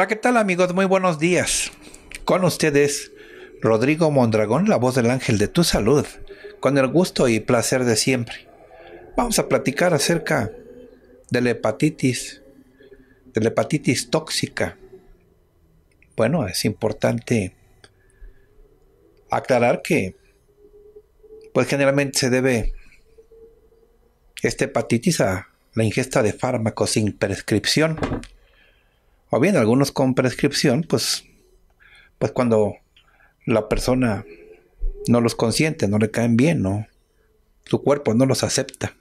Hola, ¿qué tal amigos? Muy buenos días. Con ustedes, Rodrigo Mondragón, la voz del ángel de tu salud, con el gusto y placer de siempre. Vamos a platicar acerca de la hepatitis, de la hepatitis tóxica. Bueno, es importante aclarar que, pues generalmente se debe esta hepatitis a la ingesta de fármacos sin prescripción o bien algunos con prescripción, pues, pues cuando la persona no los consiente, no le caen bien, no, su cuerpo no los acepta.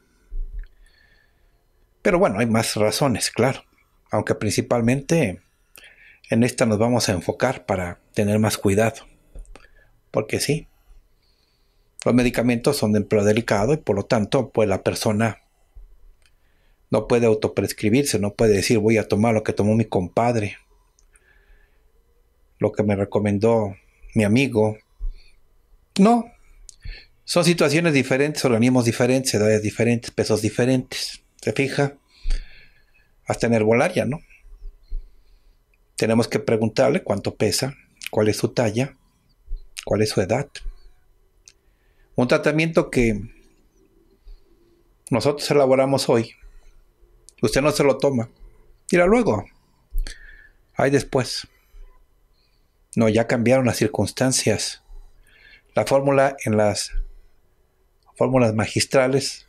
Pero bueno, hay más razones, claro, aunque principalmente en esta nos vamos a enfocar para tener más cuidado, porque sí, los medicamentos son de empleo delicado y por lo tanto, pues la persona no puede autoprescribirse, no puede decir voy a tomar lo que tomó mi compadre, lo que me recomendó mi amigo. No, son situaciones diferentes, organismos diferentes, edades diferentes, pesos diferentes. ¿Se fija? Hasta en herbolaria, ¿no? Tenemos que preguntarle cuánto pesa, cuál es su talla, cuál es su edad. Un tratamiento que nosotros elaboramos hoy Usted no se lo toma. Mira, luego. Hay después. No, ya cambiaron las circunstancias. La fórmula en las fórmulas magistrales,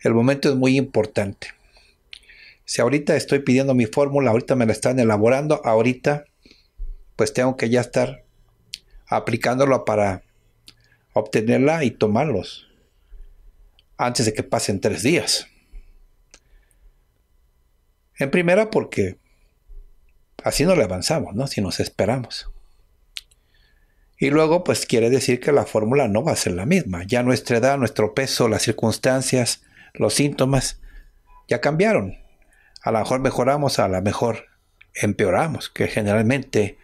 el momento es muy importante. Si ahorita estoy pidiendo mi fórmula, ahorita me la están elaborando, ahorita pues tengo que ya estar aplicándola para obtenerla y tomarlos antes de que pasen tres días. En primera porque así no le avanzamos, ¿no? Si nos esperamos. Y luego, pues quiere decir que la fórmula no va a ser la misma. Ya nuestra edad, nuestro peso, las circunstancias, los síntomas, ya cambiaron. A lo mejor mejoramos, a lo mejor empeoramos, que generalmente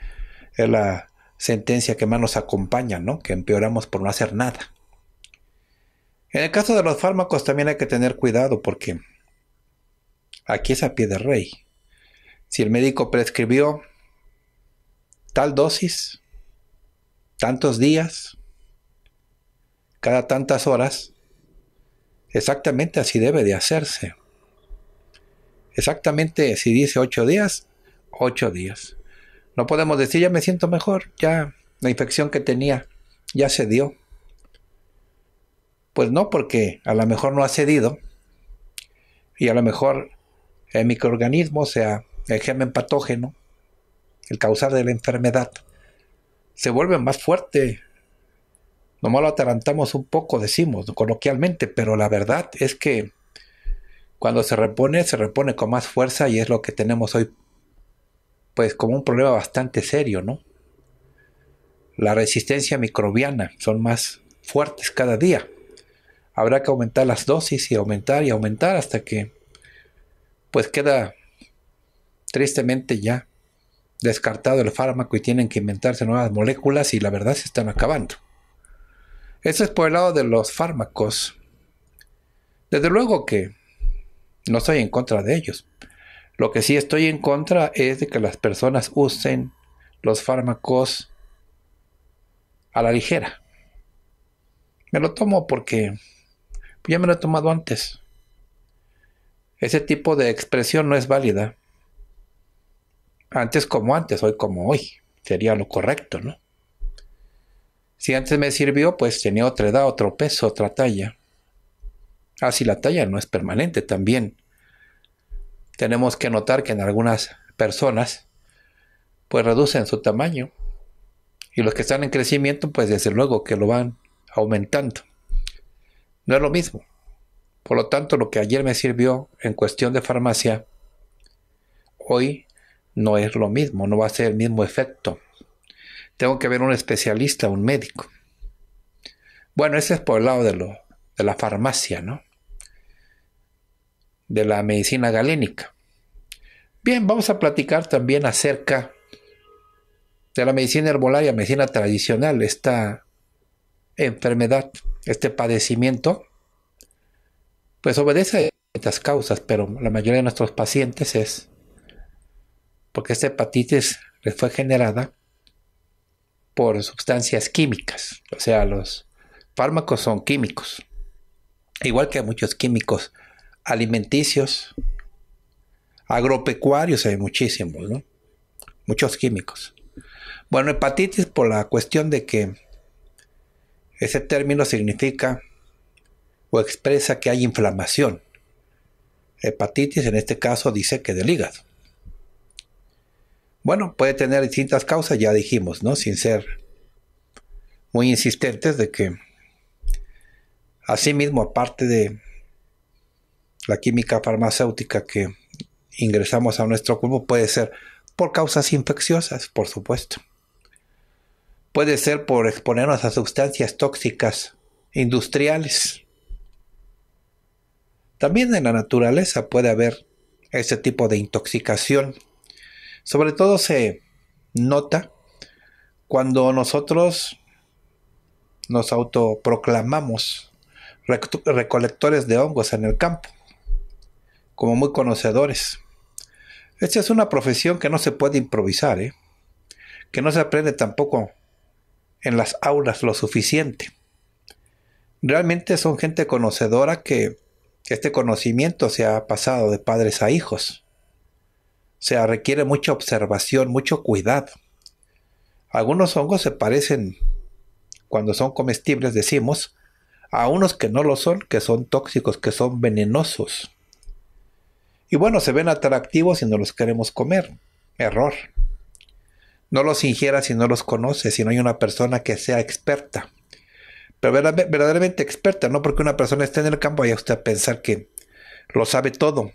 es la sentencia que más nos acompaña, ¿no? Que empeoramos por no hacer nada. En el caso de los fármacos también hay que tener cuidado porque Aquí es a pie de rey. Si el médico prescribió tal dosis, tantos días, cada tantas horas, exactamente así debe de hacerse. Exactamente si dice ocho días, ocho días. No podemos decir ya me siento mejor, ya la infección que tenía ya cedió. Pues no, porque a lo mejor no ha cedido y a lo mejor el microorganismo, o sea, el germen patógeno, el causar de la enfermedad, se vuelve más fuerte. Nomás lo atarantamos un poco, decimos coloquialmente, pero la verdad es que cuando se repone, se repone con más fuerza y es lo que tenemos hoy, pues como un problema bastante serio, ¿no? La resistencia microbiana son más fuertes cada día. Habrá que aumentar las dosis y aumentar y aumentar hasta que pues queda tristemente ya descartado el fármaco y tienen que inventarse nuevas moléculas y la verdad se están acabando. Eso es por el lado de los fármacos. Desde luego que no estoy en contra de ellos. Lo que sí estoy en contra es de que las personas usen los fármacos a la ligera. Me lo tomo porque ya me lo he tomado antes ese tipo de expresión no es válida. Antes como antes, hoy como hoy, sería lo correcto, ¿no? Si antes me sirvió, pues tenía otra edad, otro peso, otra talla. Ah, si la talla no es permanente también. Tenemos que notar que en algunas personas, pues reducen su tamaño. Y los que están en crecimiento, pues desde luego que lo van aumentando. No es lo mismo. Por lo tanto, lo que ayer me sirvió en cuestión de farmacia, hoy no es lo mismo, no va a ser el mismo efecto. Tengo que ver un especialista, un médico. Bueno, ese es por el lado de, la farmacia, ¿no? De la medicina galénica. Bien, vamos a platicar también acerca de la medicina herbolaria, medicina tradicional, esta enfermedad, este padecimiento pues obedece a estas causas, pero la mayoría de nuestros pacientes es porque esta hepatitis les fue generada por sustancias químicas, o sea, los fármacos son químicos, igual que muchos químicos alimenticios, agropecuarios hay muchísimos, ¿no? Muchos químicos. Bueno, hepatitis por la cuestión de que ese término significa o expresa que hay inflamación. Hepatitis en este caso dice que del hígado. Bueno, puede tener distintas causas, ya dijimos, ¿no? Sin ser muy insistentes de que asimismo, aparte de la química farmacéutica que ingresamos a nuestro cuerpo, puede ser por causas infecciosas, por supuesto. Puede ser por exponernos a sustancias tóxicas industriales. También en la naturaleza puede haber este tipo de intoxicación. Sobre todo se nota cuando nosotros nos autoproclamamos recolectores de hongos en el campo, como muy conocedores. Esta es una profesión que no se puede improvisar, ¿eh? que no se aprende tampoco en las aulas lo suficiente. Realmente son gente conocedora que este conocimiento se ha pasado de padres a hijos. se requiere mucha observación, mucho cuidado. Algunos hongos se parecen, cuando son comestibles, decimos, a unos que no lo son, que son tóxicos, que son venenosos. Y bueno, se ven atractivos si no los queremos comer. Error. No los ingieras si no los conoces, si no hay una persona que sea experta pero verdaderamente experta, no porque una persona esté en el campo y usted pensar que lo sabe todo.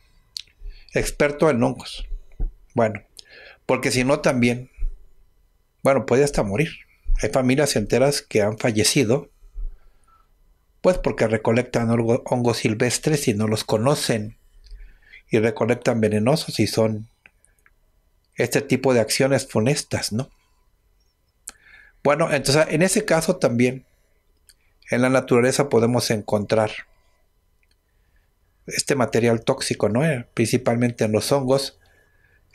Experto en hongos. Bueno, porque si no también, bueno, puede hasta morir. Hay familias enteras que han fallecido, pues porque recolectan hongos silvestres y no los conocen, y recolectan venenosos y son este tipo de acciones funestas, ¿no? Bueno, entonces en ese caso también en la naturaleza podemos encontrar este material tóxico, ¿no? Eh, principalmente en los hongos.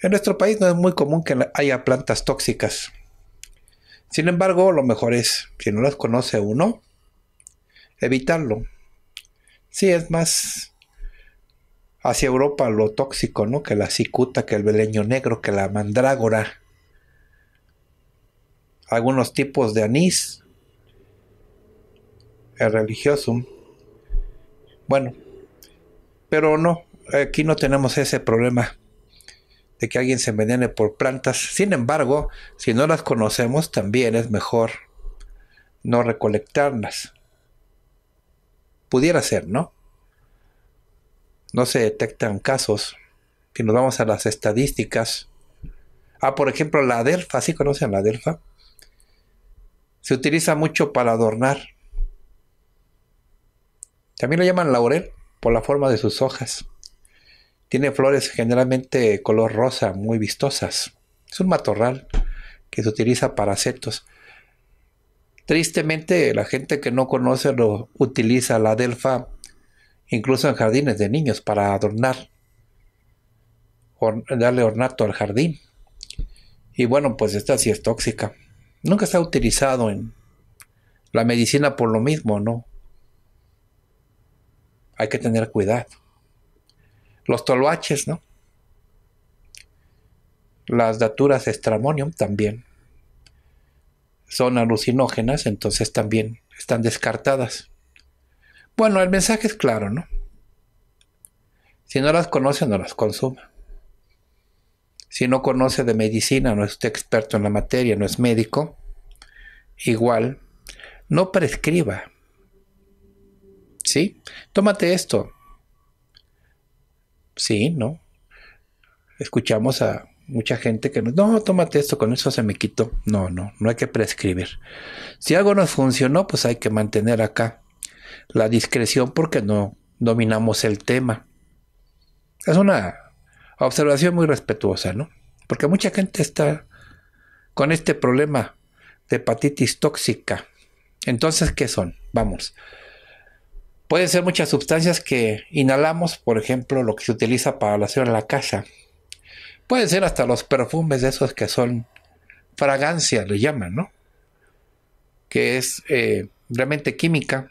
En nuestro país no es muy común que haya plantas tóxicas. Sin embargo, lo mejor es, si no las conoce uno, evitarlo. Sí, es más hacia Europa lo tóxico, ¿no? Que la cicuta, que el beleño negro, que la mandrágora. Algunos tipos de anís, religiosum. Bueno, pero no, aquí no tenemos ese problema de que alguien se envenene por plantas. Sin embargo, si no las conocemos, también es mejor no recolectarlas. Pudiera ser, ¿no? No se detectan casos. Si nos vamos a las estadísticas. Ah, por ejemplo, la delfa, ¿sí conocen la delfa? Se utiliza mucho para adornar. También lo llaman laurel por la forma de sus hojas. Tiene flores generalmente color rosa, muy vistosas. Es un matorral que se utiliza para setos. Tristemente, la gente que no conoce lo utiliza la delfa incluso en jardines de niños para adornar, darle ornato al jardín. Y bueno, pues esta sí es tóxica. Nunca se ha utilizado en la medicina por lo mismo, ¿no? hay que tener cuidado. Los toloaches, ¿no? Las daturas estramonium también son alucinógenas, entonces también están descartadas. Bueno, el mensaje es claro, ¿no? Si no las conoce, no las consuma. Si no conoce de medicina, no es usted experto en la materia, no es médico, igual, no prescriba ¿Sí? Tómate esto. Sí, ¿no? Escuchamos a mucha gente que nos, no, tómate esto, con eso se me quitó. No, no, no hay que prescribir. Si algo nos funcionó, pues hay que mantener acá la discreción porque no dominamos el tema. Es una observación muy respetuosa, ¿no? Porque mucha gente está con este problema de hepatitis tóxica. Entonces, ¿qué son? Vamos, Pueden ser muchas sustancias que inhalamos, por ejemplo, lo que se utiliza para la en la casa. Pueden ser hasta los perfumes de esos que son fragancias, le llaman, ¿no? Que es eh, realmente química.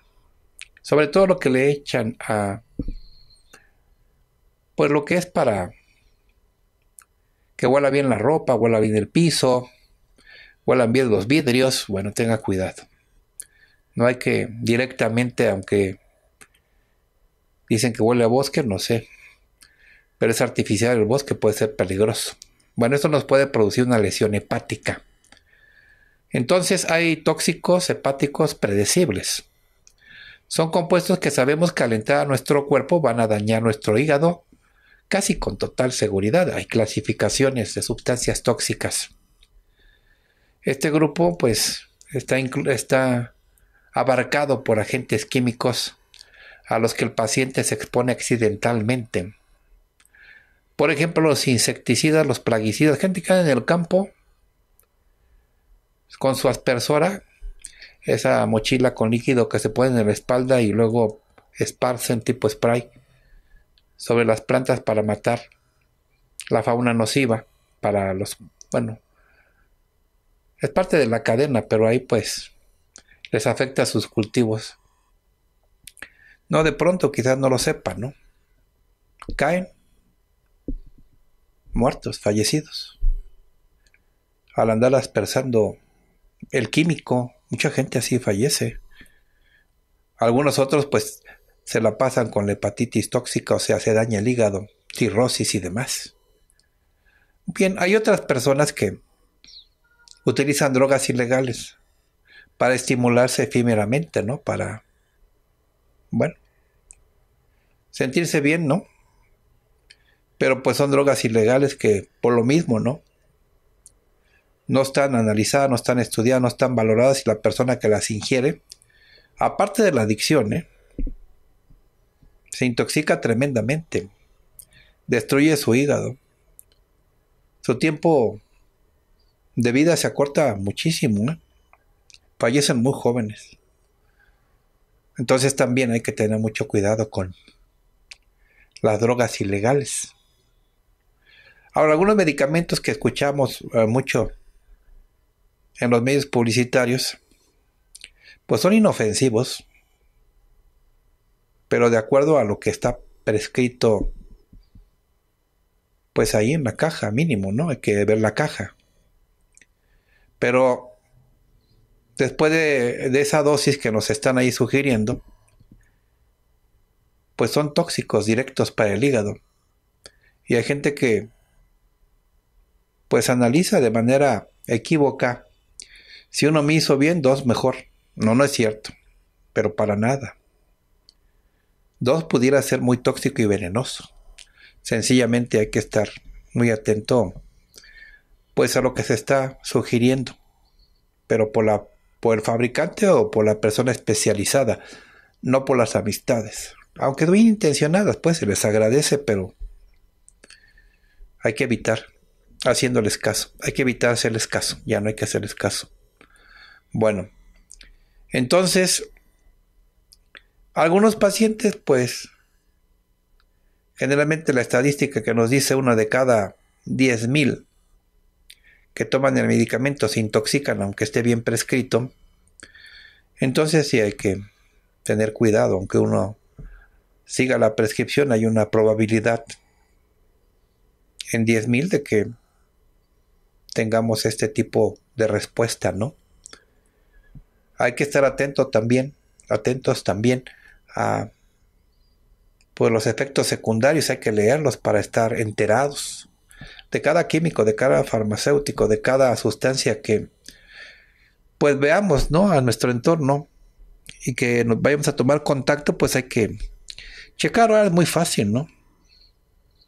Sobre todo lo que le echan a. Pues lo que es para. Que huela bien la ropa, huela bien el piso, huelan bien los vidrios. Bueno, tenga cuidado. No hay que directamente, aunque Dicen que huele a bosque, no sé. Pero es artificial el bosque, puede ser peligroso. Bueno, esto nos puede producir una lesión hepática. Entonces hay tóxicos hepáticos predecibles. Son compuestos que sabemos que al entrar a nuestro cuerpo van a dañar nuestro hígado casi con total seguridad. Hay clasificaciones de sustancias tóxicas. Este grupo pues está, está abarcado por agentes químicos a los que el paciente se expone accidentalmente. Por ejemplo, los insecticidas, los plaguicidas, gente que en el campo con su aspersora, esa mochila con líquido que se pone en la espalda y luego esparcen tipo spray sobre las plantas para matar la fauna nociva para los, bueno, es parte de la cadena, pero ahí pues les afecta a sus cultivos. No, de pronto quizás no lo sepan, ¿no? Caen muertos, fallecidos. Al andar aspersando el químico, mucha gente así fallece. Algunos otros pues se la pasan con la hepatitis tóxica, o sea, se daña el hígado, cirrosis y demás. Bien, hay otras personas que utilizan drogas ilegales para estimularse efímeramente, ¿no? Para bueno, sentirse bien, ¿no? Pero pues son drogas ilegales que por lo mismo, ¿no? No están analizadas, no están estudiadas, no están valoradas y la persona que las ingiere, aparte de la adicción, ¿eh? se intoxica tremendamente, destruye su hígado, su tiempo de vida se acorta muchísimo, ¿eh? fallecen muy jóvenes. Entonces también hay que tener mucho cuidado con las drogas ilegales. Ahora, algunos medicamentos que escuchamos eh, mucho en los medios publicitarios, pues son inofensivos, pero de acuerdo a lo que está prescrito, pues ahí en la caja mínimo, ¿no? Hay que ver la caja. Pero después de, esa dosis que nos están ahí sugiriendo, pues son tóxicos directos para el hígado. Y hay gente que pues analiza de manera equívoca. Si uno me hizo bien, dos mejor. No, no es cierto, pero para nada. Dos pudiera ser muy tóxico y venenoso. Sencillamente hay que estar muy atento pues a lo que se está sugiriendo, pero por la por el fabricante o por la persona especializada, no por las amistades. Aunque bien intencionadas, pues se les agradece, pero hay que evitar haciéndoles caso. Hay que evitar hacerles caso. Ya no hay que hacerles caso. Bueno, entonces, algunos pacientes, pues, generalmente la estadística que nos dice una de cada 10.000 que toman el medicamento se intoxican aunque esté bien prescrito, entonces sí hay que tener cuidado, aunque uno siga la prescripción hay una probabilidad en 10.000 de que tengamos este tipo de respuesta, ¿no? Hay que estar atento también, atentos también a pues los efectos secundarios, hay que leerlos para estar enterados de cada químico, de cada farmacéutico, de cada sustancia que pues veamos, ¿no? A nuestro entorno y que nos vayamos a tomar contacto, pues hay que checar es muy fácil, ¿no?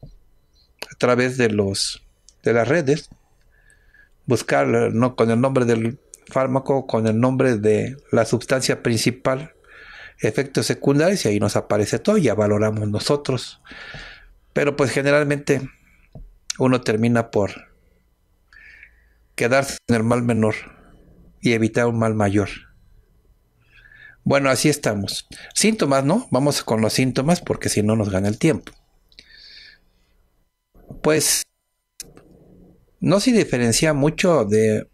A través de los de las redes buscar no con el nombre del fármaco, con el nombre de la sustancia principal, efectos secundarios y ahí nos aparece todo y ya valoramos nosotros. Pero pues generalmente uno termina por quedarse en el mal menor y evitar un mal mayor. Bueno, así estamos. Síntomas, ¿no? Vamos con los síntomas porque si no nos gana el tiempo. Pues no se diferencia mucho de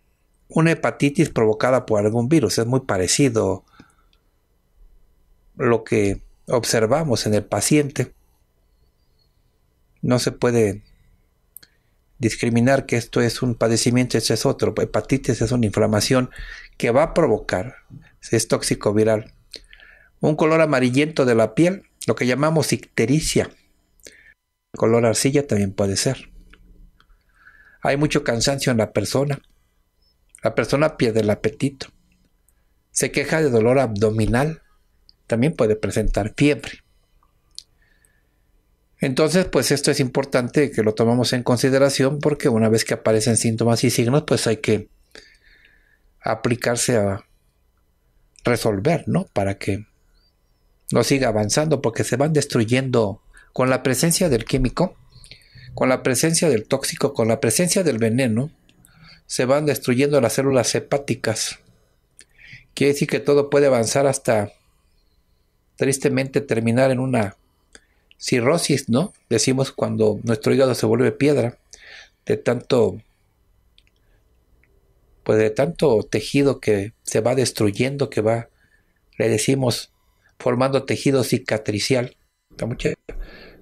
una hepatitis provocada por algún virus. Es muy parecido lo que observamos en el paciente. No se puede discriminar que esto es un padecimiento, esto es otro. Hepatitis es una inflamación que va a provocar, es tóxico viral, un color amarillento de la piel, lo que llamamos ictericia. color arcilla también puede ser. Hay mucho cansancio en la persona. La persona pierde el apetito. Se queja de dolor abdominal. También puede presentar fiebre. Entonces, pues esto es importante que lo tomamos en consideración porque una vez que aparecen síntomas y signos, pues hay que aplicarse a resolver, ¿no? Para que no siga avanzando porque se van destruyendo con la presencia del químico, con la presencia del tóxico, con la presencia del veneno, se van destruyendo las células hepáticas. Quiere decir que todo puede avanzar hasta tristemente terminar en una cirrosis, ¿no? Decimos cuando nuestro hígado se vuelve piedra de tanto pues de tanto tejido que se va destruyendo, que va, le decimos, formando tejido cicatricial.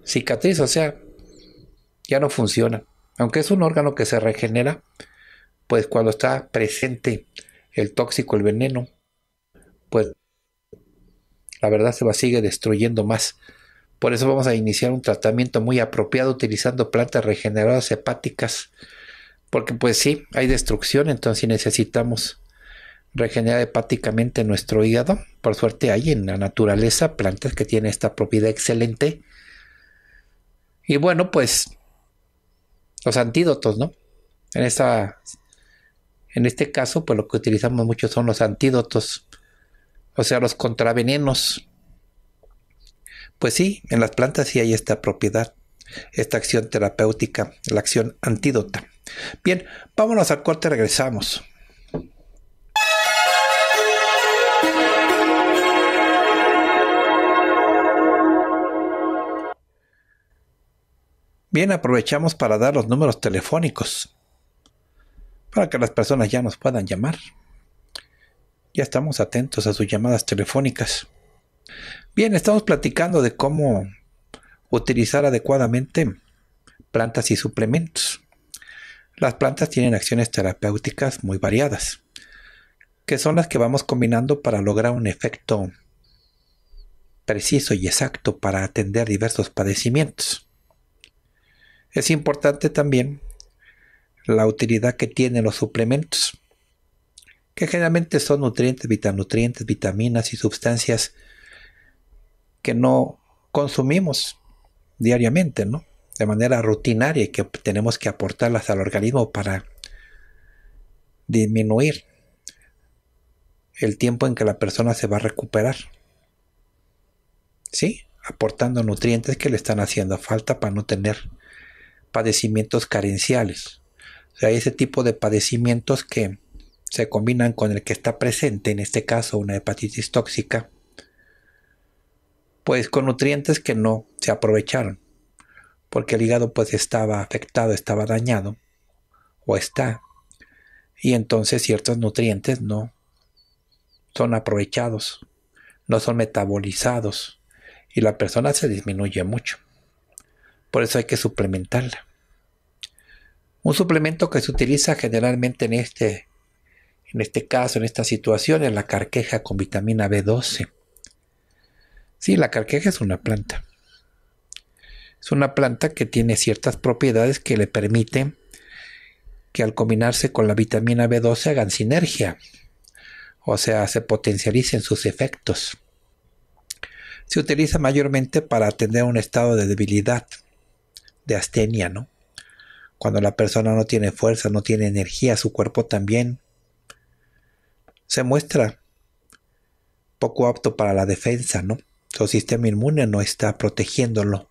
Cicatriz, o sea, ya no funciona. Aunque es un órgano que se regenera, pues cuando está presente el tóxico, el veneno, pues la verdad se va, sigue destruyendo más. Por eso vamos a iniciar un tratamiento muy apropiado utilizando plantas regeneradas hepáticas. Porque pues sí, hay destrucción, entonces necesitamos regenerar hepáticamente nuestro hígado. Por suerte hay en la naturaleza plantas que tienen esta propiedad excelente. Y bueno, pues los antídotos, ¿no? En, esta, en este caso, pues lo que utilizamos mucho son los antídotos, o sea, los contravenenos pues sí, en las plantas sí hay esta propiedad, esta acción terapéutica, la acción antídota. Bien, vámonos al corte, regresamos. Bien, aprovechamos para dar los números telefónicos para que las personas ya nos puedan llamar. Ya estamos atentos a sus llamadas telefónicas. Bien, estamos platicando de cómo utilizar adecuadamente plantas y suplementos. Las plantas tienen acciones terapéuticas muy variadas, que son las que vamos combinando para lograr un efecto preciso y exacto para atender diversos padecimientos. Es importante también la utilidad que tienen los suplementos, que generalmente son nutrientes, vitanutrientes, vitaminas y sustancias que no consumimos diariamente, De manera rutinaria y que tenemos que aportarlas al organismo para disminuir el tiempo en que la persona se va a recuperar. ¿Sí? Aportando nutrientes que le están haciendo falta para no tener padecimientos carenciales. O sea, ese tipo de padecimientos que se combinan con el que está presente, en este caso una hepatitis tóxica, pues con nutrientes que no se aprovecharon, porque el hígado pues estaba afectado, estaba dañado, o está, y entonces ciertos nutrientes no son aprovechados, no son metabolizados, y la persona se disminuye mucho. Por eso hay que suplementarla. Un suplemento que se utiliza generalmente en este, en este caso, en esta situación, es la carqueja con vitamina B12 Sí, la carqueja es una planta. Es una planta que tiene ciertas propiedades que le permiten que al combinarse con la vitamina B12 hagan sinergia. O sea, se potencialicen sus efectos. Se utiliza mayormente para atender un estado de debilidad, de astenia, ¿no? Cuando la persona no tiene fuerza, no tiene energía, su cuerpo también se muestra poco apto para la defensa, ¿no? Su sistema inmune no está protegiéndolo.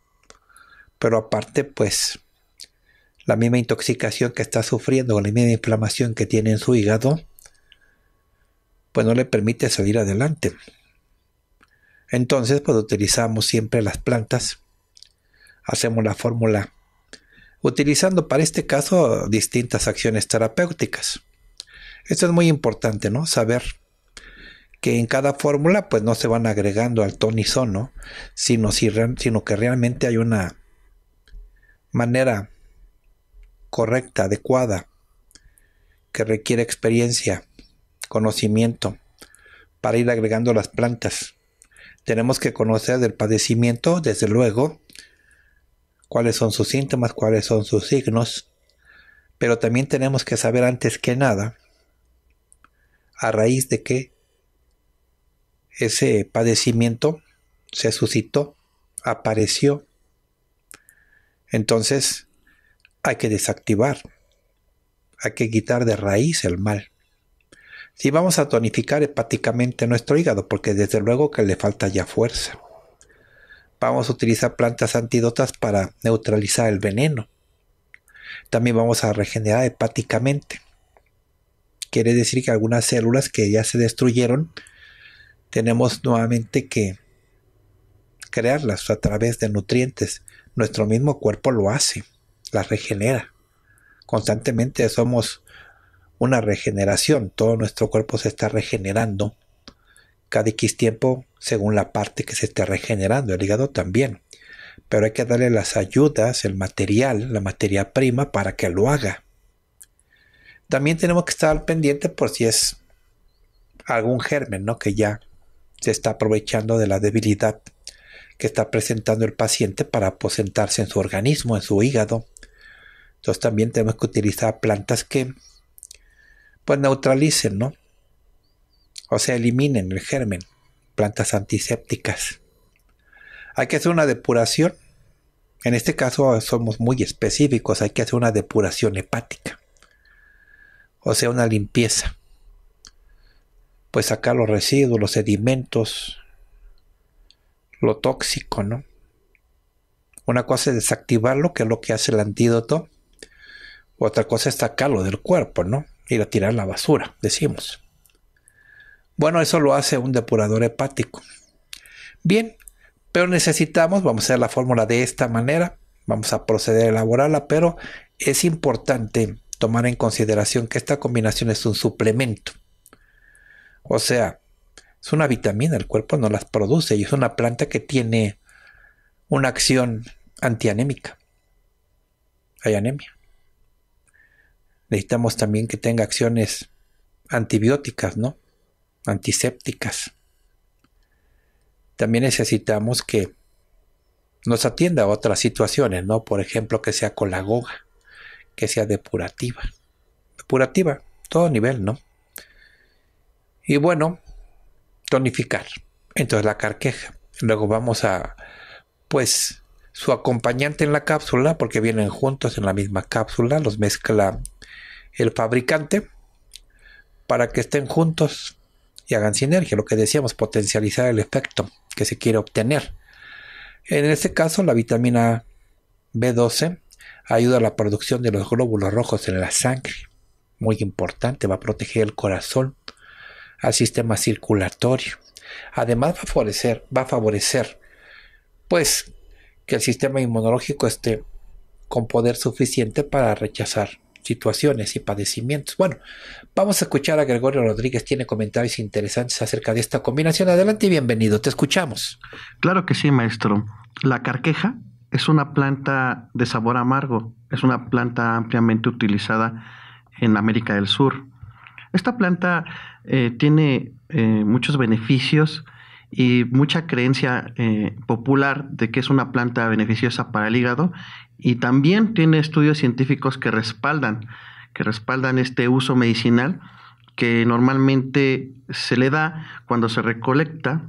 Pero aparte, pues, la misma intoxicación que está sufriendo, la misma inflamación que tiene en su hígado, pues no le permite salir adelante. Entonces, pues utilizamos siempre las plantas, hacemos la fórmula, utilizando para este caso distintas acciones terapéuticas. Esto es muy importante, ¿no? Saber que en cada fórmula pues no se van agregando al tono y sino, sino que realmente hay una manera correcta, adecuada, que requiere experiencia, conocimiento, para ir agregando las plantas. Tenemos que conocer del padecimiento, desde luego, cuáles son sus síntomas, cuáles son sus signos, pero también tenemos que saber antes que nada a raíz de qué ese padecimiento se suscitó, apareció. Entonces hay que desactivar, hay que quitar de raíz el mal. Si vamos a tonificar hepáticamente nuestro hígado, porque desde luego que le falta ya fuerza. Vamos a utilizar plantas antídotas para neutralizar el veneno. También vamos a regenerar hepáticamente. Quiere decir que algunas células que ya se destruyeron, tenemos nuevamente que crearlas a través de nutrientes. Nuestro mismo cuerpo lo hace, las regenera. Constantemente somos una regeneración, todo nuestro cuerpo se está regenerando cada X tiempo según la parte que se esté regenerando, el hígado también. Pero hay que darle las ayudas, el material, la materia prima para que lo haga. También tenemos que estar pendiente por si es algún germen, ¿no? Que ya se está aprovechando de la debilidad que está presentando el paciente para aposentarse en su organismo, en su hígado. Entonces también tenemos que utilizar plantas que pues neutralicen, ¿no? O sea, eliminen el germen, plantas antisépticas. Hay que hacer una depuración. En este caso somos muy específicos, hay que hacer una depuración hepática. O sea, una limpieza pues sacar los residuos, los sedimentos, lo tóxico, ¿no? Una cosa es desactivarlo, que es lo que hace el antídoto. Otra cosa es sacarlo del cuerpo, ¿no? Ir a tirar la basura, decimos. Bueno, eso lo hace un depurador hepático. Bien, pero necesitamos, vamos a hacer la fórmula de esta manera, vamos a proceder a elaborarla, pero es importante tomar en consideración que esta combinación es un suplemento. O sea, es una vitamina, el cuerpo no las produce y es una planta que tiene una acción antianémica. Hay anemia. Necesitamos también que tenga acciones antibióticas, ¿no? Antisépticas. También necesitamos que nos atienda a otras situaciones, ¿no? Por ejemplo, que sea colagoga, que sea depurativa. Depurativa, todo nivel, ¿no? Y bueno, tonificar. Entonces la carqueja. Luego vamos a, pues, su acompañante en la cápsula, porque vienen juntos en la misma cápsula, los mezcla el fabricante para que estén juntos y hagan sinergia, lo que decíamos, potencializar el efecto que se quiere obtener. En este caso, la vitamina B12 ayuda a la producción de los glóbulos rojos en la sangre, muy importante, va a proteger el corazón al sistema circulatorio. Además va a favorecer, va a favorecer pues que el sistema inmunológico esté con poder suficiente para rechazar situaciones y padecimientos. Bueno, vamos a escuchar a Gregorio Rodríguez, tiene comentarios interesantes acerca de esta combinación. Adelante y bienvenido, te escuchamos. Claro que sí, maestro. La carqueja es una planta de sabor amargo, es una planta ampliamente utilizada en América del Sur. Esta planta eh, tiene eh, muchos beneficios y mucha creencia eh, popular de que es una planta beneficiosa para el hígado y también tiene estudios científicos que respaldan, que respaldan este uso medicinal que normalmente se le da cuando se recolecta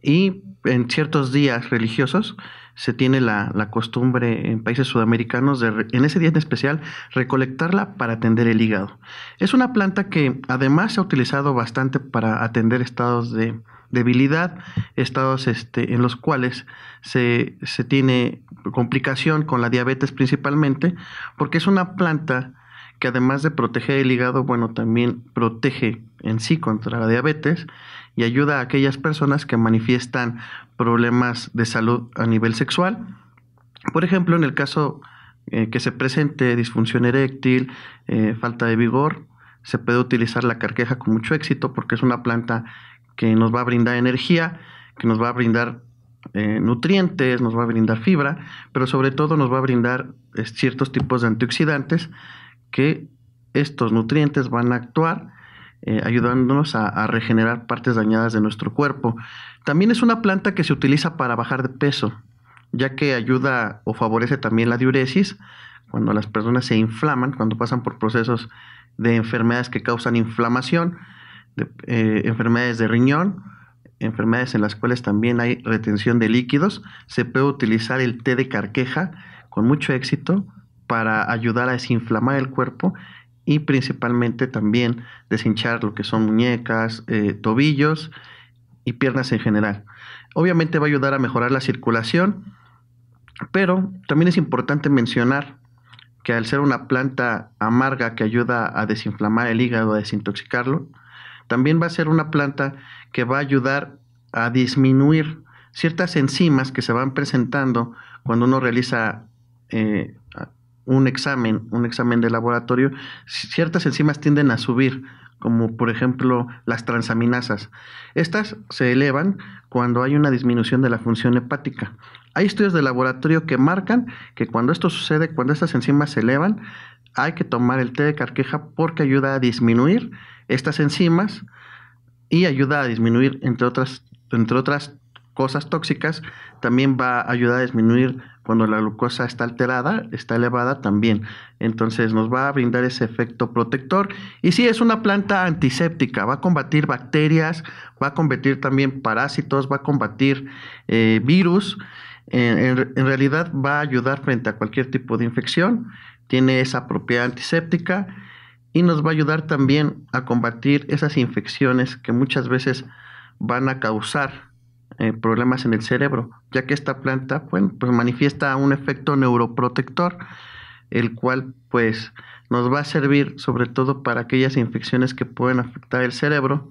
y en ciertos días religiosos se tiene la, costumbre en países sudamericanos de, en ese día en especial, recolectarla para atender el hígado. Es una planta que además se ha utilizado bastante para atender estados de debilidad, estados este, en los cuales se, se tiene complicación con la diabetes principalmente, porque es una planta que además de proteger el hígado, bueno, también protege en sí contra la diabetes y ayuda a aquellas personas que manifiestan problemas de salud a nivel sexual. Por ejemplo, en el caso eh, que se presente disfunción eréctil, eh, falta de vigor, se puede utilizar la carqueja con mucho éxito porque es una planta que nos va a brindar energía, que nos va a brindar eh, nutrientes, nos va a brindar fibra, pero sobre todo nos va a brindar ciertos tipos de antioxidantes que estos nutrientes van a actuar eh, ayudándonos a, regenerar partes dañadas de nuestro cuerpo. También es una planta que se utiliza para bajar de peso, ya que ayuda o favorece también la diuresis cuando las personas se inflaman, cuando pasan por procesos de enfermedades que causan inflamación, eh, enfermedades de riñón, enfermedades en las cuales también hay retención de líquidos, se puede utilizar el té de carqueja con mucho éxito para ayudar a desinflamar el cuerpo y principalmente también deshinchar lo que son muñecas, eh, tobillos y piernas en general. Obviamente va a ayudar a mejorar la circulación, pero también es importante mencionar que al ser una planta amarga que ayuda a desinflamar el hígado, a desintoxicarlo, también va a ser una planta que va a ayudar a disminuir ciertas enzimas que se van presentando cuando uno realiza eh, un examen, un examen de laboratorio, ciertas enzimas tienden a subir, como por ejemplo las transaminasas. Estas se elevan cuando hay una disminución de la función hepática. Hay estudios de laboratorio que marcan que cuando esto sucede, cuando estas enzimas se elevan, hay que tomar el té de carqueja porque ayuda a disminuir estas enzimas y ayuda a disminuir, entre otras, entre otras cosas tóxicas, también va a ayudar a disminuir cuando la glucosa está alterada, está elevada también. Entonces nos va a brindar ese efecto protector. Y sí, es una planta antiséptica, va a combatir bacterias, va a combatir también parásitos, va a combatir eh, virus. En, en, realidad va a ayudar frente a cualquier tipo de infección, tiene esa propiedad antiséptica y nos va a ayudar también a combatir esas infecciones que muchas veces van a causar eh, problemas en el cerebro, ya que esta planta pues manifiesta un efecto neuroprotector, el cual pues nos va a servir sobre todo para aquellas infecciones que pueden afectar el cerebro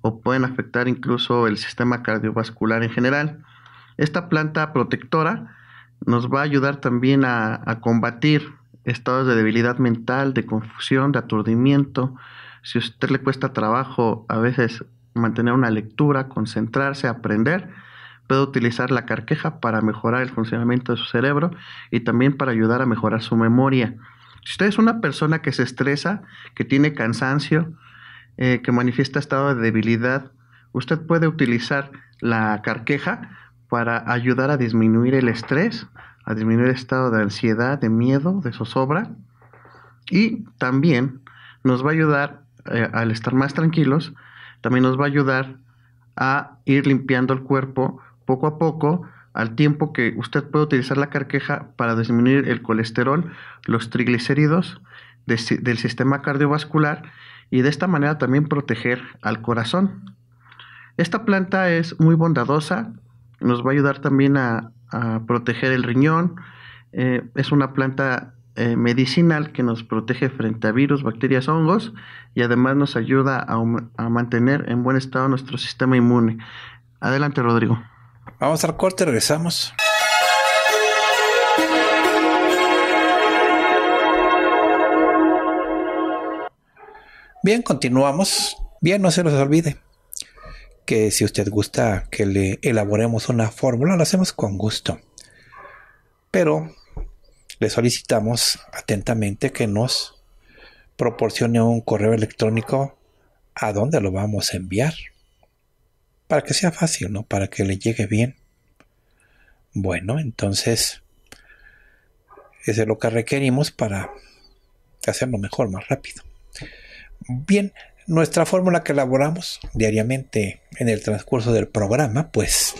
o pueden afectar incluso el sistema cardiovascular en general. Esta planta protectora nos va a ayudar también a, a combatir estados de debilidad mental, de confusión, de aturdimiento. Si a usted le cuesta trabajo a veces mantener una lectura, concentrarse, aprender. Puede utilizar la carqueja para mejorar el funcionamiento de su cerebro y también para ayudar a mejorar su memoria. Si usted es una persona que se estresa, que tiene cansancio, eh, que manifiesta estado de debilidad, usted puede utilizar la carqueja para ayudar a disminuir el estrés, a disminuir el estado de ansiedad, de miedo, de zozobra. Y también nos va a ayudar eh, al estar más tranquilos también nos va a ayudar a ir limpiando el cuerpo poco a poco al tiempo que usted puede utilizar la carqueja para disminuir el colesterol, los triglicéridos del sistema cardiovascular y de esta manera también proteger al corazón. Esta planta es muy bondadosa, nos va a ayudar también a, proteger el riñón, eh, es una planta eh, medicinal que nos protege frente a virus, bacterias, hongos y además nos ayuda a, mantener en buen estado nuestro sistema inmune. Adelante, Rodrigo. Vamos al corte, regresamos. Bien, continuamos. Bien, no se nos olvide que si usted gusta que le elaboremos una fórmula, lo hacemos con gusto. Pero le solicitamos atentamente que nos proporcione un correo electrónico a dónde lo vamos a enviar. Para que sea fácil, ¿no? Para que le llegue bien. Bueno, entonces, es lo que requerimos para hacerlo mejor, más rápido. Bien, nuestra fórmula que elaboramos diariamente en el transcurso del programa, pues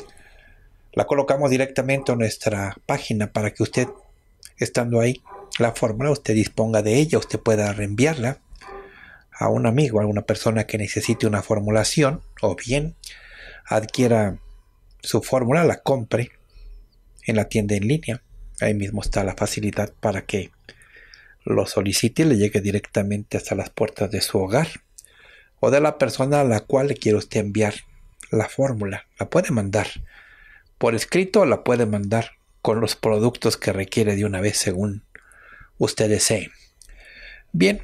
la colocamos directamente a nuestra página para que usted estando ahí la fórmula, usted disponga de ella, usted pueda reenviarla a un amigo, a una persona que necesite una formulación, o bien adquiera su fórmula, la compre en la tienda en línea. Ahí mismo está la facilidad para que lo solicite y le llegue directamente hasta las puertas de su hogar o de la persona a la cual le quiere usted enviar la fórmula. La puede mandar por escrito o la puede mandar con los productos que requiere de una vez según usted desee. Bien,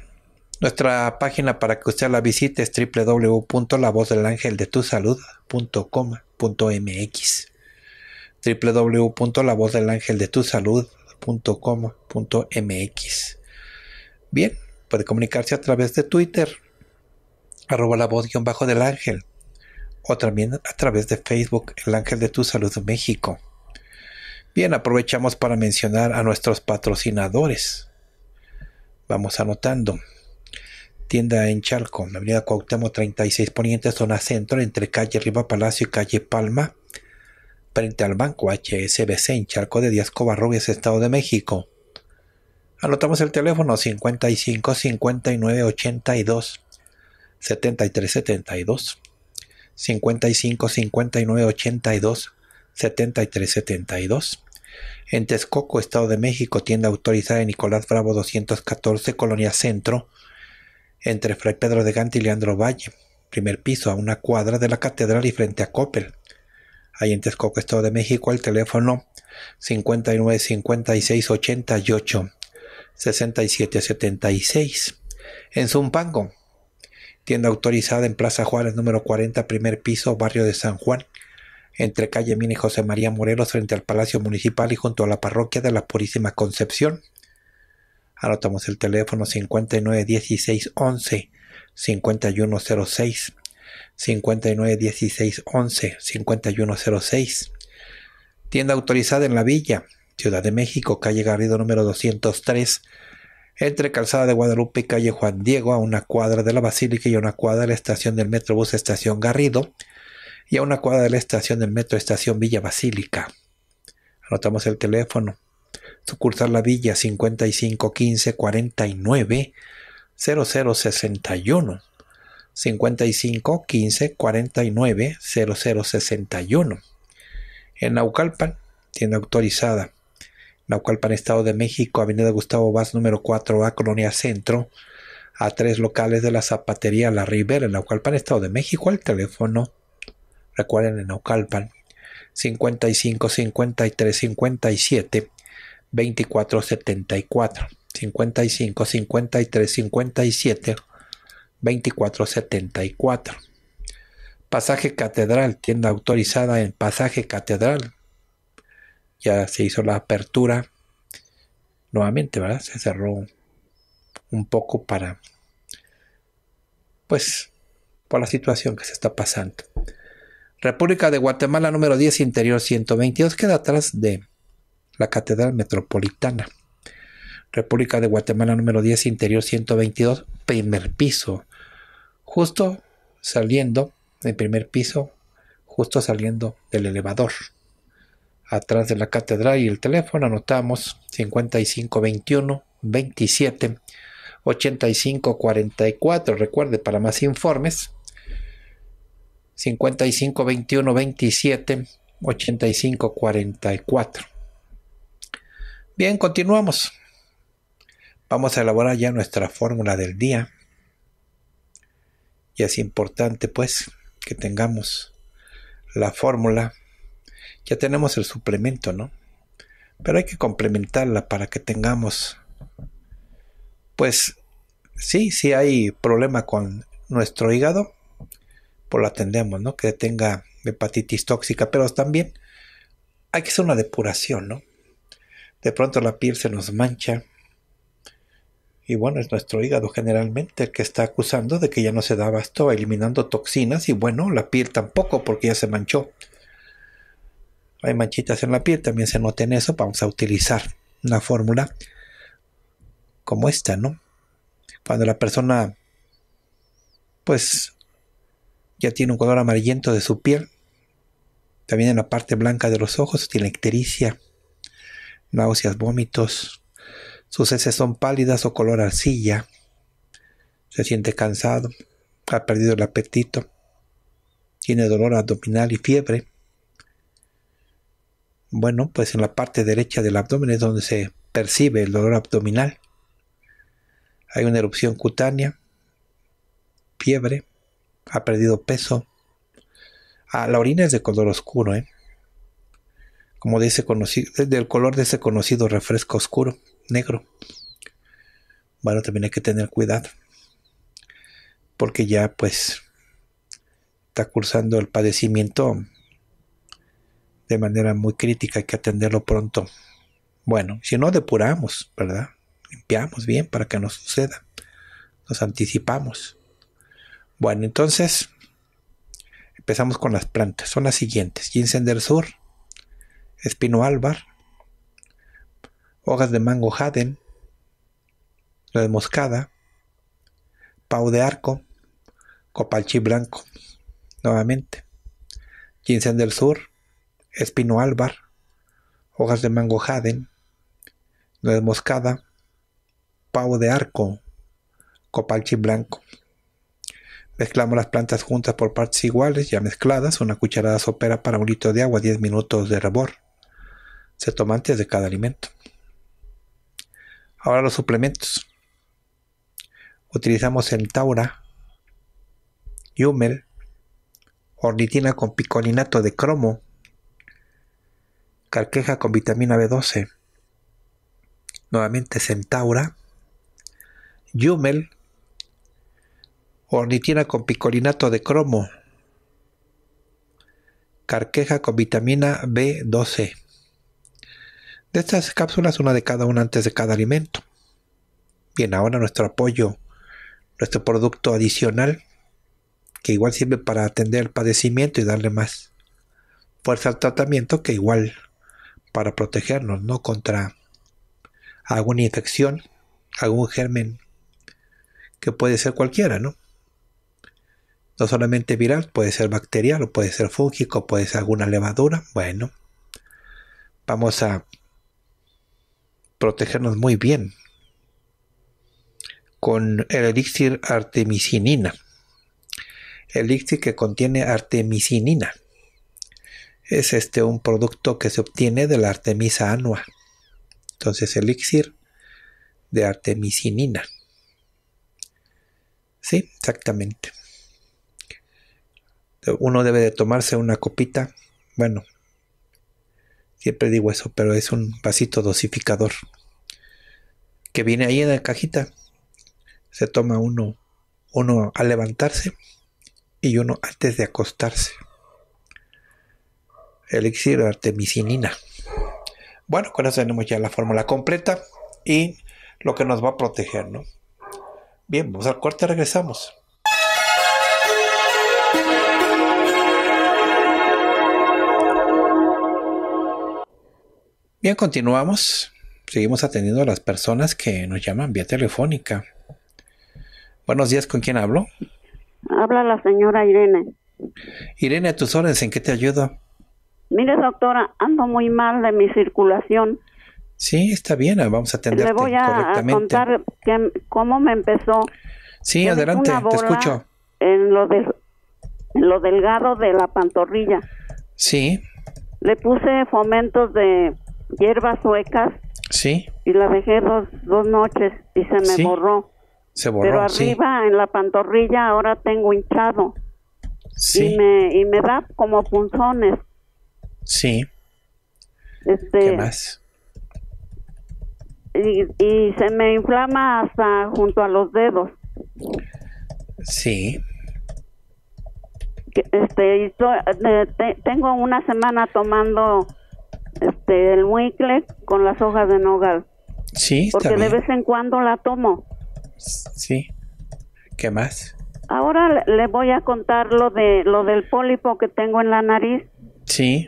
nuestra página para que usted la visite es www.lavozdelangeldetusalud.com.mx www.lavozdelangeldetusalud.com.mx Bien, puede comunicarse a través de Twitter, arroba la voz guión bajo del ángel, o también a través de Facebook, el ángel de tu salud México. Bien, aprovechamos para mencionar a nuestros patrocinadores. Vamos anotando. Tienda en Charco, Avenida Cuauhtémoc 36 Poniente, zona centro, entre calle Riva Palacio y calle Palma, frente al banco HSBC en Charco de Díaz Covarrubias, Estado de México. Anotamos el teléfono 55 59 82 73 72 55 59 82 7372. En Texcoco, Estado de México, tienda autorizada en Nicolás Bravo 214, Colonia Centro, entre Fray Pedro de Gante y Leandro Valle, primer piso, a una cuadra de la catedral y frente a Coppel. Ahí en Texcoco, Estado de México, el teléfono 59 56 88 67 76. En Zumpango, tienda autorizada en Plaza Juárez, número 40, primer piso, barrio de San Juan, entre calle Mina y José María Morelos frente al Palacio Municipal y junto a la parroquia de la Purísima Concepción. Anotamos el teléfono 591611 5106 591611 5106. Tienda autorizada en la villa, Ciudad de México, calle Garrido número 203, entre Calzada de Guadalupe y calle Juan Diego, a una cuadra de la Basílica y a una cuadra de la estación del Metrobús Estación Garrido y a una cuadra de la estación del metro Estación Villa Basílica. Anotamos el teléfono. Sucursal La Villa 5515 49 0061. 55 49 0061. En Naucalpan, tienda autorizada. Naucalpan, Estado de México, Avenida Gustavo Vaz, número 4A, Colonia Centro, a tres locales de la Zapatería La Rivera, en Naucalpan, Estado de México, al teléfono recuerden en Naucalpan, 55 53 57 24 74. 55 53 57 24 74. Pasaje Catedral, tienda autorizada en Pasaje Catedral. Ya se hizo la apertura nuevamente, ¿verdad? Se cerró un poco para, pues, por la situación que se está pasando. República de Guatemala número 10, Interior 122, queda atrás de la Catedral Metropolitana. República de Guatemala número 10, Interior 122, primer piso. Justo saliendo del primer piso, justo saliendo del elevador. Atrás de la catedral y el teléfono anotamos 5521 27 85 44. Recuerde, para más informes, 55 21 27 85 44. Bien, continuamos. Vamos a elaborar ya nuestra fórmula del día. Y es importante pues que tengamos la fórmula. Ya tenemos el suplemento, ¿no? Pero hay que complementarla para que tengamos pues sí, sí hay problema con nuestro hígado, la lo atendemos, ¿no? Que tenga hepatitis tóxica, pero también hay que hacer una depuración, ¿no? De pronto la piel se nos mancha. Y bueno, es nuestro hígado generalmente el que está acusando de que ya no se da abasto eliminando toxinas y bueno, la piel tampoco porque ya se manchó. Hay manchitas en la piel, también se nota en eso. Vamos a utilizar una fórmula como esta, ¿no? Cuando la persona pues ya tiene un color amarillento de su piel. También en la parte blanca de los ojos tiene ictericia, náuseas, vómitos. Sus heces son pálidas o color arcilla. Se siente cansado, ha perdido el apetito. Tiene dolor abdominal y fiebre. Bueno, pues en la parte derecha del abdomen es donde se percibe el dolor abdominal. Hay una erupción cutánea, fiebre, ha perdido peso. Ah, la orina es de color oscuro, ¿eh? como de ese conocido, del color de ese conocido refresco oscuro, negro. Bueno, también hay que tener cuidado, porque ya pues está cursando el padecimiento de manera muy crítica, hay que atenderlo pronto. Bueno, si no depuramos, ¿verdad? Limpiamos bien para que no suceda. Nos anticipamos. Bueno, entonces empezamos con las plantas. Son las siguientes: ginseng del sur, espino álvar, hojas de mango jaden, la de moscada, pau de arco, copalchi blanco, nuevamente, ginseng del sur, espino álvar, hojas de mango jaden, la de moscada, pau de arco, copalchi blanco. Mezclamos las plantas juntas por partes iguales, ya mezcladas, una cucharada sopera para un litro de agua, 10 minutos de hervor. Se toma antes de cada alimento. Ahora los suplementos. Utilizamos centaura, yumel, ornitina con picolinato de cromo, carqueja con vitamina B12, nuevamente centaura, yumel ornitina con picolinato de cromo, carqueja con vitamina B12. De estas cápsulas, una de cada una antes de cada alimento. Bien, ahora nuestro apoyo, nuestro producto adicional, que igual sirve para atender el padecimiento y darle más fuerza al tratamiento, que igual para protegernos, ¿no? Contra alguna infección, algún germen, que puede ser cualquiera, ¿no? No solamente viral, puede ser bacterial, puede ser fúngico, puede ser alguna levadura. Bueno, vamos a protegernos muy bien con el elixir artemisinina. Elixir que contiene artemisinina. Es este un producto que se obtiene de la artemisa anua. Entonces, elixir de artemisinina. Sí, exactamente uno debe de tomarse una copita. Bueno, siempre digo eso, pero es un vasito dosificador que viene ahí en la cajita. Se toma uno, uno al levantarse y uno antes de acostarse. Elixir artemisinina. Bueno, con eso tenemos ya la fórmula completa y lo que nos va a proteger, ¿no? Bien, vamos al corte, regresamos. Bien, continuamos. Seguimos atendiendo a las personas que nos llaman vía telefónica. Buenos días, ¿con quién hablo? Habla la señora Irene. Irene, a tus órdenes, ¿en qué te ayuda? Mire, doctora, ando muy mal de mi circulación. Sí, está bien, vamos a atenderte Le voy a contar cómo me empezó. Sí, adelante, te escucho. En lo, de, en lo delgado de la pantorrilla. Sí. Le puse fomentos de hierbas suecas. Sí. Y la dejé dos, dos noches y se me borró. Se borró. Pero arriba en la pantorrilla ahora tengo hinchado. Sí. Y me, y me da como punzones. Sí. Este, ¿Qué más? Y, y se me inflama hasta junto a los dedos. Sí este, y eh, tengo una semana tomando este, el muicle con las hojas de nogal. Sí, Porque de vez en cuando la tomo. Sí. ¿Qué más? Ahora le voy a contar lo de lo del pólipo que tengo en la nariz. Sí.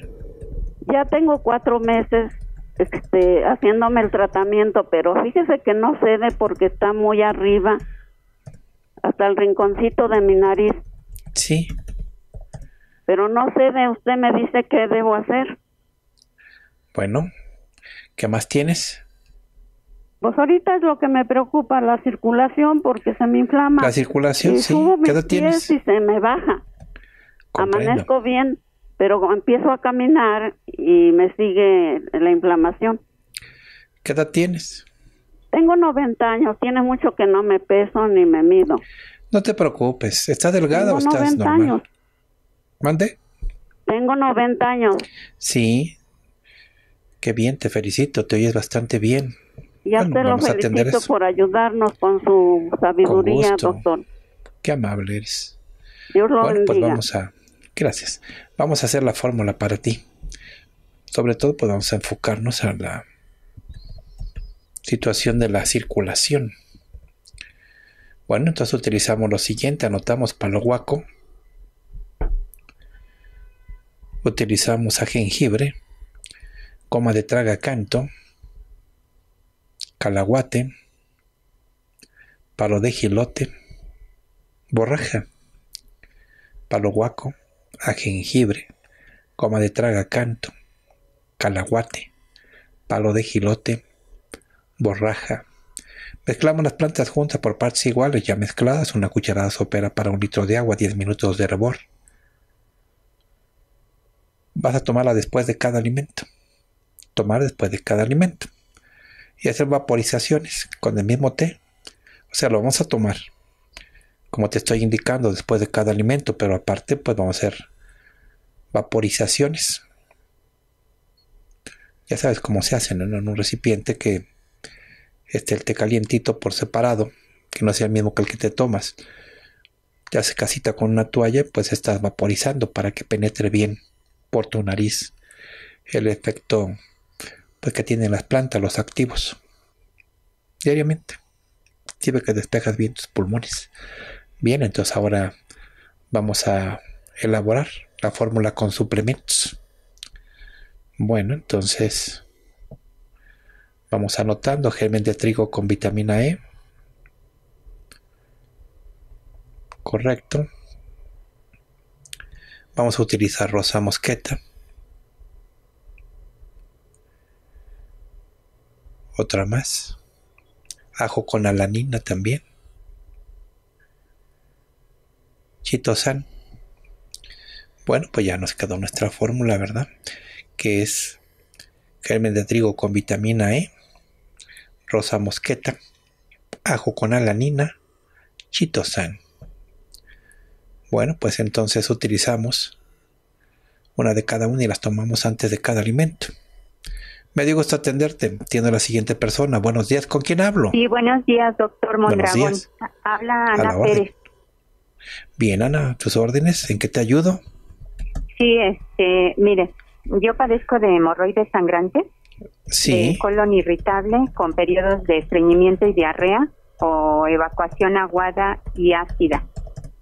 Ya tengo cuatro meses este, haciéndome el tratamiento, pero fíjese que no cede porque está muy arriba, hasta el rinconcito de mi nariz. Sí. Pero no cede, usted me dice qué debo hacer. Bueno, ¿qué más tienes? Pues ahorita es lo que me preocupa, la circulación, porque se me inflama. La circulación, sí. ¿Qué edad tienes? Y se me baja. Amanezco bien, pero empiezo a caminar y me sigue la inflamación. ¿Qué edad tienes? Tengo 90 años, tiene mucho que no me peso ni me mido. No te preocupes, ¿estás delgada Tengo o estás 90 normal? Años. ¿Mande? Tengo 90 años. Sí, Qué bien, te felicito, te oyes bastante bien. Ya te lo por ayudarnos con su sabiduría, doctor. Qué amable eres. Dios lo pues vamos a, gracias. Vamos a hacer la fórmula para ti. Sobre todo, podemos pues, enfocarnos a la situación de la circulación. Bueno, entonces utilizamos lo siguiente, anotamos palo guaco, utilizamos a jengibre, Coma de Traga Canto, Calaguate, Palo de Gilote, Borraja, Palo Guaco, a jengibre, Coma de Traga Canto, Calaguate, Palo de Gilote, Borraja, Mezclamos las plantas juntas por partes iguales, ya mezcladas, una cucharada sopera para un litro de agua, 10 minutos de hervor. Vas a tomarla después de cada alimento tomar después de cada alimento. Y hacer vaporizaciones con el mismo té. O sea, lo vamos a tomar, como te estoy indicando, después de cada alimento, pero aparte, pues vamos a hacer vaporizaciones. Ya sabes cómo se hacen en un recipiente que esté el té calientito por separado, que no sea el mismo que el que te tomas. Te hace casita con una toalla, pues estás vaporizando para que penetre bien por tu nariz el efecto pues, que tienen las plantas, los activos, diariamente. siempre que despejas bien tus pulmones. Bien, entonces ahora vamos a elaborar la fórmula con suplementos. Bueno, entonces vamos anotando germen de trigo con vitamina E. Correcto. Vamos a utilizar rosa mosqueta. otra más. Ajo con alanina también. Chitosan. Bueno, pues ya nos quedó nuestra fórmula, ¿verdad? Que es germen de trigo con vitamina E, rosa mosqueta, ajo con alanina, chitosan. Bueno, pues entonces utilizamos una de cada una y las tomamos antes de cada alimento. Me dio gusto atenderte. Tiene la siguiente persona. Buenos días. ¿Con quién hablo? Sí, buenos días, doctor Mondragón. Habla Ana Pérez. Bien, Ana, tus órdenes. ¿En qué te ayudo? Sí, este, mire, yo padezco de hemorroides sangrantes, sí. colon irritable con periodos de estreñimiento y diarrea o evacuación aguada y ácida,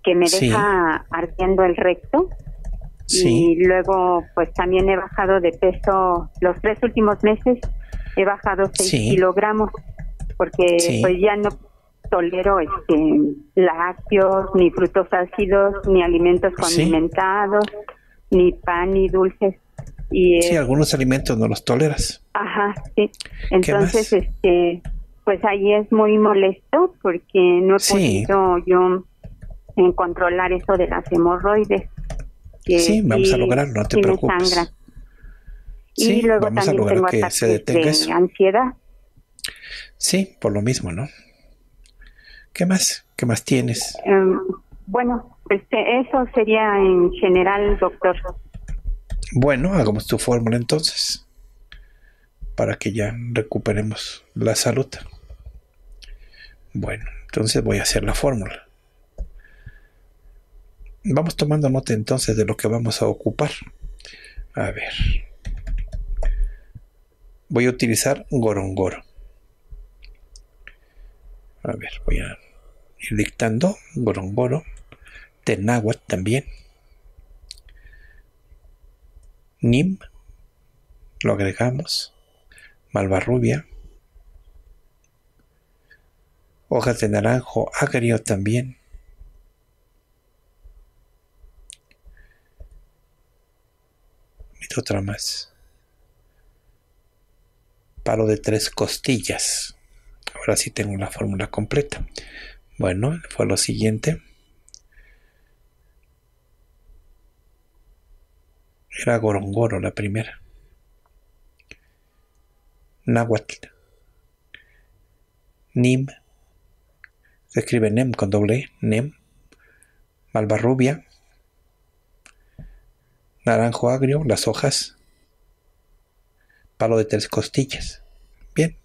que me deja ardiendo el recto y luego, pues también he bajado de peso los tres últimos meses, he bajado 6 kilogramos, porque pues ya no tolero este, lácteos, ni frutos ácidos, ni alimentos condimentados, ni pan, ni dulces. Y, sí, algunos alimentos no los toleras. Ajá, sí. Entonces, este, pues ahí es muy molesto porque no he podido yo en controlar eso de las hemorroides sí, vamos a lograrlo, no te preocupes. sí, y vamos a lograr que se ansiedad. Sí, por lo mismo, ¿no? ¿Qué más? ¿Qué más tienes? Em, bueno, pues eso sería en general, doctor. Bueno, hagamos tu fórmula entonces para que ya recuperemos la salud. Bueno, entonces voy a hacer la fórmula vamos tomando nota entonces de lo que vamos a ocupar. A ver. Voy a utilizar gorongoro. A ver, voy a ir dictando gorongoro. Tenagua también. Nim. Lo agregamos. Malvarrubia. Hojas de naranjo agrio también otra más. Paro de tres costillas. Ahora sí tengo la fórmula completa. Bueno, fue lo siguiente. Era Gorongoro la primera. Nahuatl Nim. Se escribe NEM con doble e, NEM. Malvarrubia naranjo agrio, las hojas, palo de tres costillas. Bien.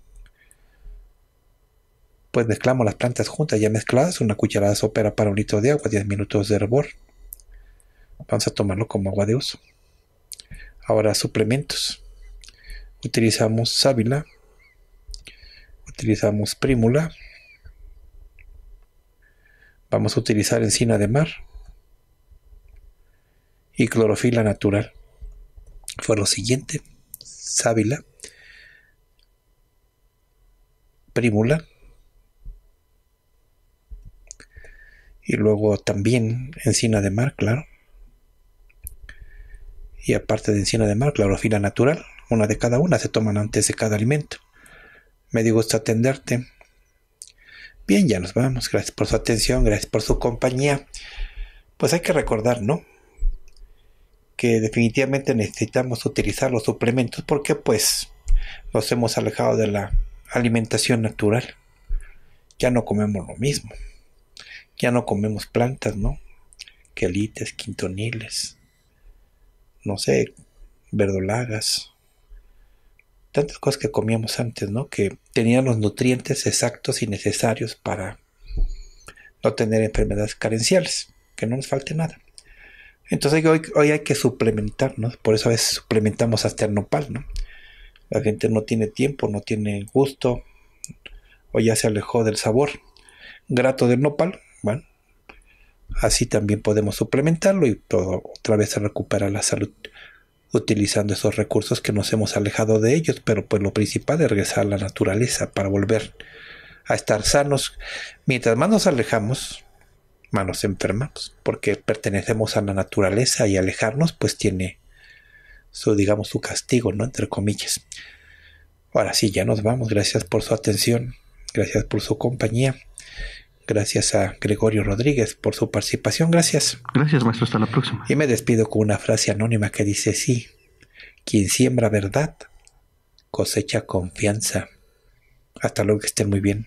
Pues mezclamos las plantas juntas ya mezcladas, una cucharada sopera para un litro de agua, 10 minutos de hervor. Vamos a tomarlo como agua de uso. Ahora suplementos. Utilizamos sábila, utilizamos prímula, vamos a utilizar encina de mar, y clorofila natural. Fue lo siguiente, sábila, primula, y luego también encina de mar, claro. Y aparte de encina de mar, clorofila natural, una de cada una se toman antes de cada alimento. Me dio gusto atenderte. Bien, ya nos vamos. Gracias por su atención, gracias por su compañía. Pues hay que recordar, ¿no? que definitivamente necesitamos utilizar los suplementos porque pues nos hemos alejado de la alimentación natural. Ya no comemos lo mismo. Ya no comemos plantas, ¿no? Quelites, quintoniles, no sé, verdolagas. Tantas cosas que comíamos antes, ¿no? Que tenían los nutrientes exactos y necesarios para no tener enfermedades carenciales, que no nos falte nada. Entonces hoy, hay que suplementarnos, por eso a veces suplementamos hasta el nopal, ¿no? La gente no tiene tiempo, no tiene gusto, o ya se alejó del sabor grato del nopal, bueno, así también podemos suplementarlo y todo, otra vez se recuperar la salud utilizando esos recursos que nos hemos alejado de ellos, pero pues lo principal es regresar a la naturaleza para volver a estar sanos. Mientras más nos alejamos, Manos enfermamos porque pertenecemos a la naturaleza y alejarnos pues tiene su digamos su castigo, ¿no? Entre comillas. Ahora sí, ya nos vamos. Gracias por su atención. Gracias por su compañía. Gracias a Gregorio Rodríguez por su participación. Gracias. Gracias, maestro. Hasta la próxima. Y me despido con una frase anónima que dice, sí, quien siembra verdad cosecha confianza. Hasta luego, que estén muy bien.